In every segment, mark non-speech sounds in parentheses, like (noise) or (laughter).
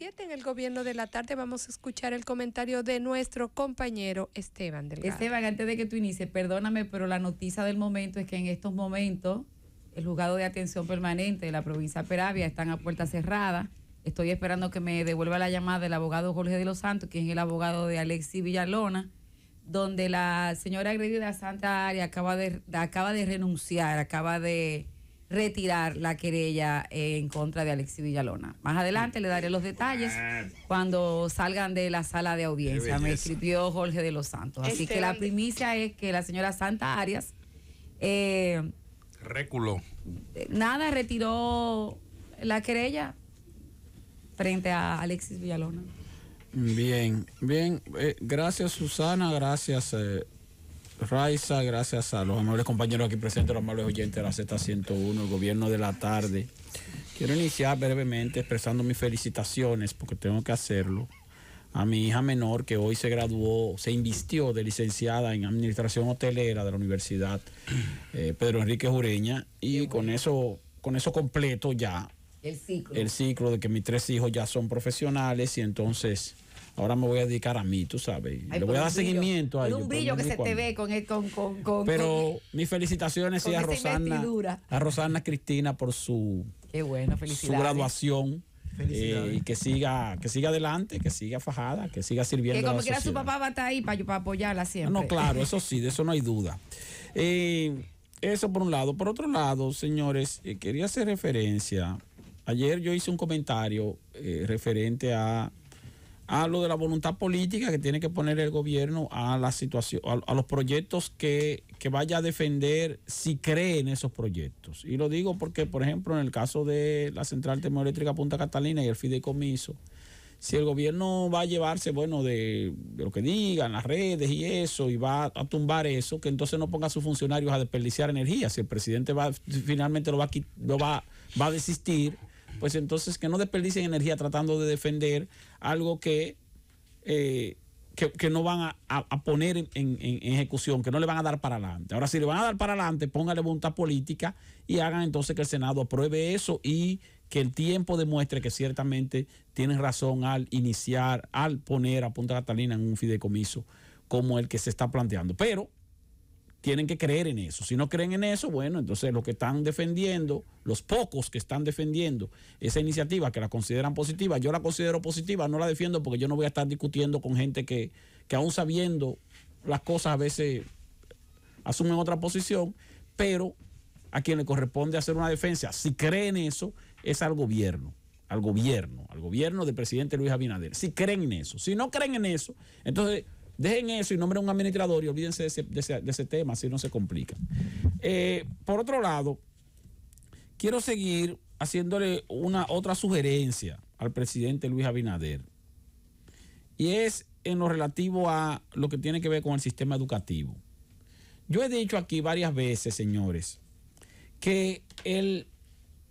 en el gobierno de la tarde vamos a escuchar el comentario de nuestro compañero Esteban Delgado. Esteban, antes de que tú inicies, perdóname, pero la noticia del momento es que en estos momentos el juzgado de atención permanente de la provincia Peravia están a puerta cerrada. Estoy esperando que me devuelva la llamada del abogado Jorge de los Santos, quien es el abogado de Alexis Villalona, donde la señora agredida Santa Aria acaba de, acaba de renunciar, acaba de retirar la querella en contra de Alexis Villalona. Más adelante le daré los detalles cuando salgan de la sala de audiencia, me escribió Jorge de los Santos. Así que la primicia es que la señora Santa Arias... Eh, Reculó. Nada, retiró la querella frente a Alexis Villalona. Bien, bien. Eh, gracias Susana, gracias eh, Raiza, gracias a los amables compañeros aquí presentes, los amables oyentes de la Z101, el gobierno de la tarde. Quiero iniciar brevemente expresando mis felicitaciones, porque tengo que hacerlo, a mi hija menor que hoy se graduó, se invistió de licenciada en Administración Hotelera de la Universidad eh, Pedro Enrique Jureña, y con, eso, con eso completo ya el ciclo. el ciclo de que mis tres hijos ya son profesionales y entonces ahora me voy a dedicar a mí, tú sabes. Le voy a dar seguimiento a ello. Un brillo que se te ve con, el, con, con, con Pero mis felicitaciones y a Rosana, a Rosana Cristina por su, Qué bueno, su graduación. Eh, y que siga, que siga adelante, que siga fajada, que siga sirviendo. Que como quiera su papá va a estar ahí para, para apoyarla ah, siempre. No, claro, eso sí, de eso no hay duda. (laughs) Eh, eso por un lado. Por otro lado, señores, eh, quería hacer referencia. Ayer yo hice un comentario referente a a de la voluntad política que tiene que poner el gobierno a la situación, a, los proyectos que, vaya a defender si cree en esos proyectos. Y lo digo porque, por ejemplo, en el caso de la central termoeléctrica Punta Catalina y el fideicomiso, si el gobierno va a llevarse, bueno, de, lo que digan las redes y eso, y va a, tumbar eso, que entonces no ponga a sus funcionarios a desperdiciar energía. Si el presidente va, finalmente lo va, lo va, va a desistir, pues entonces que no desperdicien energía tratando de defender algo eh, que, que, no van a, poner en, en, ejecución, que no le van a dar para adelante. Ahora, si le van a dar para adelante, póngale voluntad política y hagan entonces que el Senado apruebe eso y que el tiempo demuestre que ciertamente tienen razón al iniciar, al poner a Punta Catalina en un fideicomiso como el que se está planteando. Pero tienen que creer en eso. Si no creen en eso, bueno, entonces los que están defendiendo, los pocos que están defendiendo esa iniciativa, que la consideran positiva, yo la considero positiva, no la defiendo porque yo no voy a estar discutiendo con gente que, aún sabiendo las cosas a veces asumen otra posición, pero a quien le corresponde hacer una defensa, si creen eso, es al gobierno, al gobierno, al gobierno del presidente Luis Abinader, si creen en eso, si no creen en eso, entonces Dejen eso y nombren un administrador y olvídense de ese, tema, si no se complica. Eh, por otro lado, quiero seguir haciéndole una otra sugerencia al presidente Luis Abinader. Y es en lo relativo a lo que tiene que ver con el sistema educativo. Yo he dicho aquí varias veces, señores, que el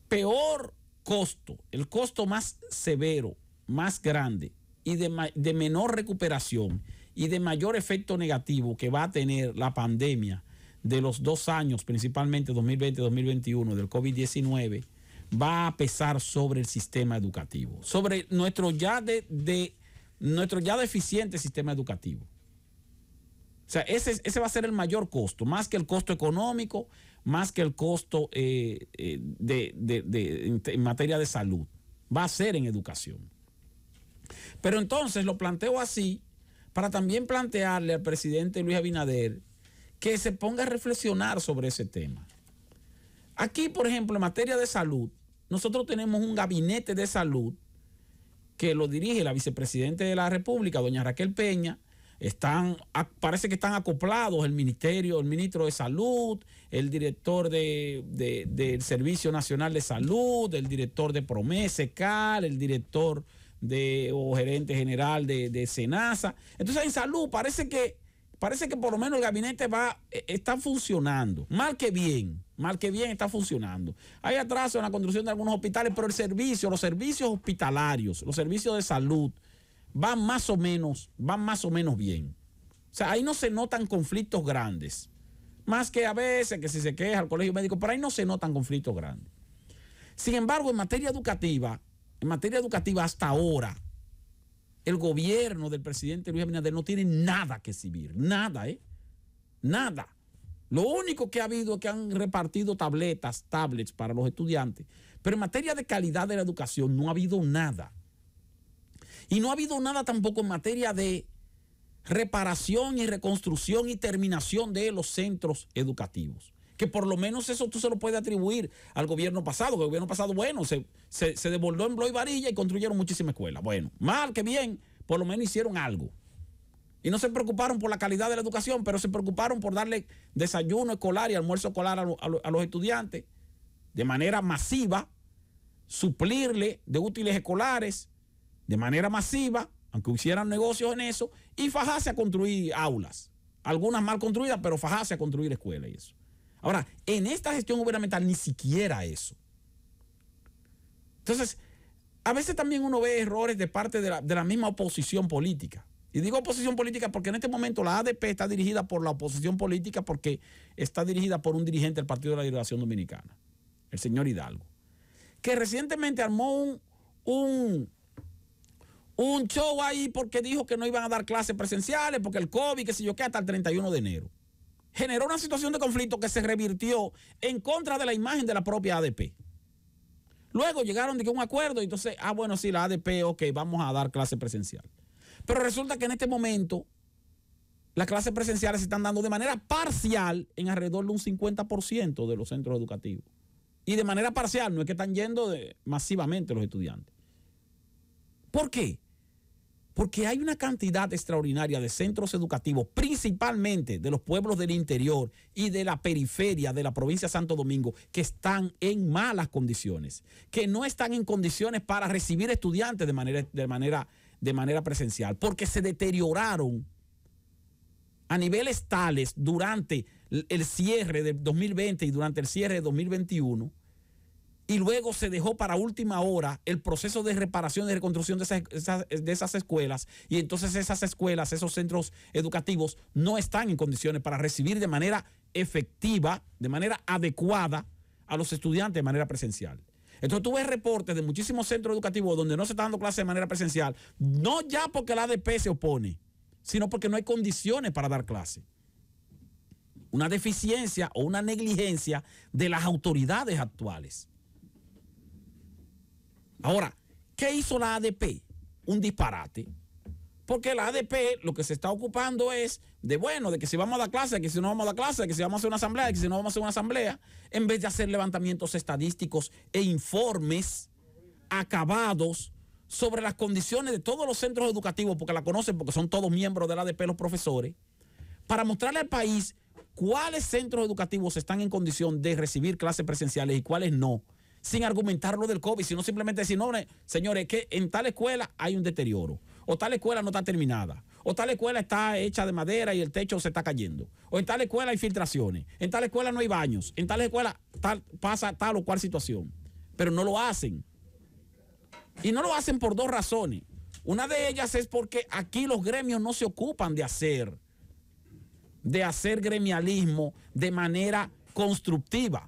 peor costo, el costo más severo, más grande y de menor recuperación y de mayor efecto negativo que va a tener la pandemia de los dos años, principalmente 2020-2021 del COVID-19, va a pesar sobre el sistema educativo, sobre nuestro ya, de, nuestro ya deficiente sistema educativo. O sea, ese, va a ser el mayor costo, más que el costo económico, más que el costo eh, eh, de, en materia de salud. Va a ser en educación. Pero entonces lo planteo así para también plantearle al presidente Luis Abinader que se ponga a reflexionar sobre ese tema. Aquí, por ejemplo, en materia de salud, nosotros tenemos un gabinete de salud que lo dirige la vicepresidenta de la República, doña Raquel Peña. Están, parece que están acoplados el ministerio, el ministro de Salud, el director del Servicio Nacional de Salud, el director de Promese, el director de, o gerente general de, Senasa. Entonces en salud parece que, parece que por lo menos el gabinete va, eh, está funcionando, mal que bien. Mal que bien está funcionando. Hay atraso en la construcción de algunos hospitales, pero el servicio, los servicios hospitalarios, los servicios de salud, van más o menos, van más o menos bien. O sea, ahí no se notan conflictos grandes. Más que a veces que si se queja el colegio médico, ...pero ahí no se notan conflictos grandes. Sin embargo, en materia educativa, en materia educativa, hasta ahora, el gobierno del presidente Luis Abinader no tiene nada que exhibir, nada, ¿eh? Nada. Lo único que ha habido es que han repartido tabletas, tablets para los estudiantes, pero en materia de calidad de la educación no ha habido nada. Y no ha habido nada tampoco en materia de reparación y reconstrucción y terminación de los centros educativos que por lo menos eso tú se lo puedes atribuir al gobierno pasado, que el gobierno pasado, bueno, se, se, desbordó en Bloy Varilla y construyeron muchísimas escuelas. Bueno, mal que bien, por lo menos hicieron algo. Y no se preocuparon por la calidad de la educación, pero se preocuparon por darle desayuno escolar y almuerzo escolar a, a los estudiantes de manera masiva, suplirle de útiles escolares de manera masiva, aunque hicieran negocios en eso, y fajarse a construir aulas. Algunas mal construidas, pero fajarse a construir escuelas y eso. Ahora, en esta gestión gubernamental ni siquiera eso. Entonces, a veces también uno ve errores de parte de la, misma oposición política. Y digo oposición política porque en este momento la ADP está dirigida por la oposición política porque está dirigida por un dirigente del Partido de la Liberación Dominicana, el señor Hidalgo, que recientemente armó un, un, un show ahí porque dijo que no iban a dar clases presenciales, porque el COVID, qué sé yo qué, hasta el 31 de enero generó una situación de conflicto que se revirtió en contra de la imagen de la propia ADP. Luego llegaron de que un acuerdo y entonces, ah, bueno, sí, la ADP, ok, vamos a dar clase presencial. Pero resulta que en este momento las clases presenciales se están dando de manera parcial en alrededor de un 50% de los centros educativos. Y de manera parcial, no es que están yendo masivamente los estudiantes. ¿Por qué? Porque hay una cantidad extraordinaria de centros educativos, principalmente de los pueblos del interior y de la periferia de la provincia de Santo Domingo, que están en malas condiciones, que no están en condiciones para recibir estudiantes de manera, de manera presencial, porque se deterioraron a niveles tales durante el cierre de 2020 y durante el cierre de 2021 y luego se dejó para última hora el proceso de reparación y reconstrucción de esas, escuelas y entonces esas escuelas, esos centros educativos no están en condiciones para recibir de manera efectiva, de manera adecuada a los estudiantes de manera presencial. Entonces tuve reportes de muchísimos centros educativos donde no se está dando clase de manera presencial, no ya porque la ADP se opone, sino porque no hay condiciones para dar clase. Una deficiencia o una negligencia de las autoridades actuales. Ahora, ¿qué hizo la ADP? Un disparate. Porque la ADP lo que se está ocupando es de, bueno, de que si vamos a dar clase, que si no vamos a dar clase, que si vamos a hacer una asamblea, que si no vamos a hacer una asamblea, en vez de hacer levantamientos estadísticos e informes acabados sobre las condiciones de todos los centros educativos, porque la conocen, porque son todos miembros de la ADP los profesores, para mostrarle al país cuáles centros educativos están en condición de recibir clases presenciales y cuáles no, sin argumentar lo del COVID, sino simplemente decir, no, señores, que en tal escuela hay un deterioro, o tal escuela no está terminada, o tal escuela está hecha de madera y el techo se está cayendo, o en tal escuela hay filtraciones, en tal escuela no hay baños, en tal escuela tal, pasa tal o cual situación, pero no lo hacen. Y no lo hacen por dos razones. Una de ellas es porque aquí los gremios no se ocupan de hacer, de hacer gremialismo de manera constructiva.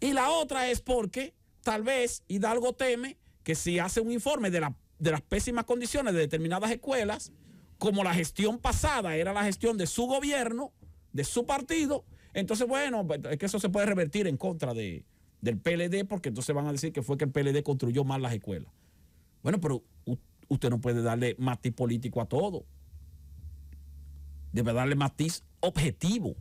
Y la otra es porque tal vez Hidalgo teme que si hace un informe de, las pésimas condiciones de determinadas escuelas, como la gestión pasada era la gestión de su gobierno, de su partido, entonces bueno, pues, es que eso se puede revertir en contra de, del PLD, porque entonces van a decir que fue que el PLD construyó mal las escuelas. Bueno, pero usted no puede darle matiz político a todo. Debe darle matiz objetivo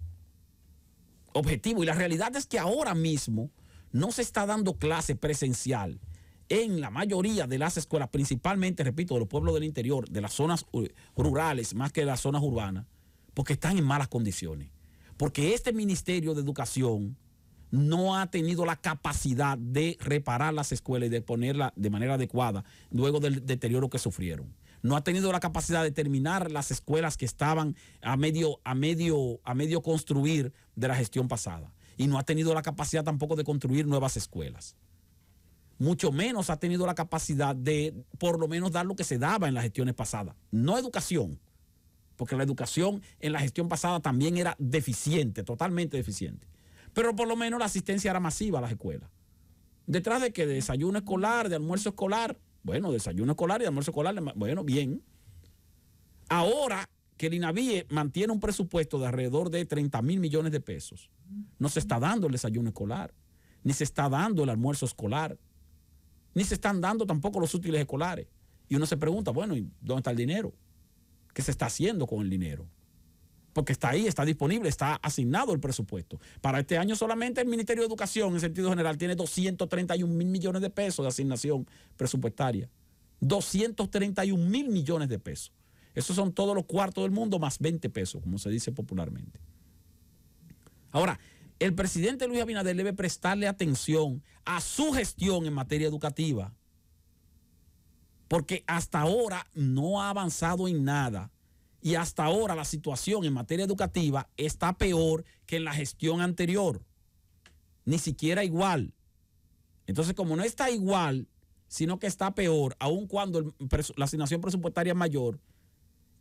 objetivo. Y la realidad es que ahora mismo no se está dando clase presencial en la mayoría de las escuelas, principalmente, repito, de los pueblos del interior, de las zonas rurales más que de las zonas urbanas, porque están en malas condiciones. Porque este Ministerio de Educación no ha tenido la capacidad de reparar las escuelas y de ponerlas de manera adecuada luego del deterioro que sufrieron no ha tenido la capacidad de terminar las escuelas que estaban a medio, a medio, a medio construir de la gestión pasada. Y no ha tenido la capacidad tampoco de construir nuevas escuelas. Mucho menos ha tenido la capacidad de por lo menos dar lo que se daba en las gestiones pasadas. No educación, porque la educación en la gestión pasada también era deficiente, totalmente deficiente. Pero por lo menos la asistencia era masiva a las escuelas. Detrás de que desayuno escolar, de almuerzo escolar, bueno, desayuno escolar y almuerzo escolar. Bueno, bien. Ahora que el INAVIE mantiene un presupuesto de alrededor de 30 mil millones de pesos, no se está dando el desayuno escolar, ni se está dando el almuerzo escolar, ni se están dando tampoco los útiles escolares. Y uno se pregunta, bueno, ¿y dónde está el dinero? ¿Qué se está haciendo con el dinero? porque está ahí, está disponible, está asignado el presupuesto. Para este año solamente el Ministerio de Educación, en sentido general, tiene 231 mil millones de pesos de asignación presupuestaria. 231 mil millones de pesos. Esos son todos los cuartos del mundo más 20 pesos, como se dice popularmente. Ahora, el presidente Luis Abinader debe prestarle atención a su gestión en materia educativa, porque hasta ahora no ha avanzado en nada. Y hasta ahora la situación en materia educativa está peor que en la gestión anterior. Ni siquiera igual. Entonces, como no está igual, sino que está peor, aun cuando la asignación presupuestaria es mayor,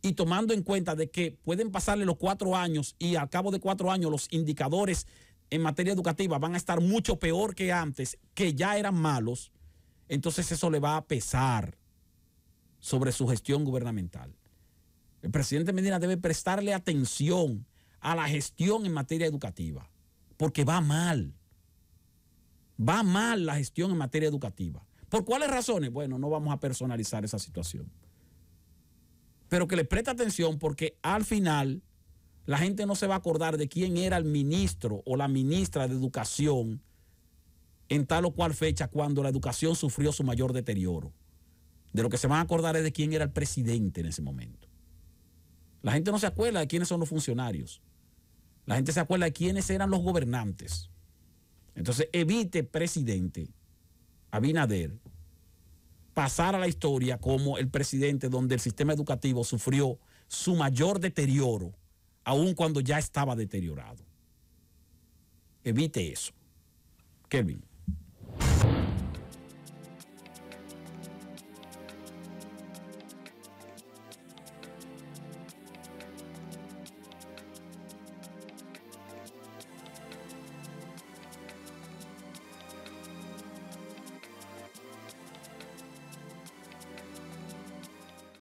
y tomando en cuenta de que pueden pasarle los cuatro años y al cabo de cuatro años los indicadores en materia educativa van a estar mucho peor que antes, que ya eran malos, entonces eso le va a pesar sobre su gestión gubernamental el presidente Medina debe prestarle atención a la gestión en materia educativa, porque va mal. Va mal la gestión en materia educativa. ¿Por cuáles razones? Bueno, no vamos a personalizar esa situación. Pero que le preste atención porque al final la gente no se va a acordar de quién era el ministro o la ministra de educación en tal o cual fecha cuando la educación sufrió su mayor deterioro. De lo que se van a acordar es de quién era el presidente en ese momento. La gente no se acuerda de quiénes son los funcionarios. La gente se acuerda de quiénes eran los gobernantes. Entonces evite, presidente Abinader, pasar a la historia como el presidente donde el sistema educativo sufrió su mayor deterioro, aun cuando ya estaba deteriorado. Evite eso. Kelvin.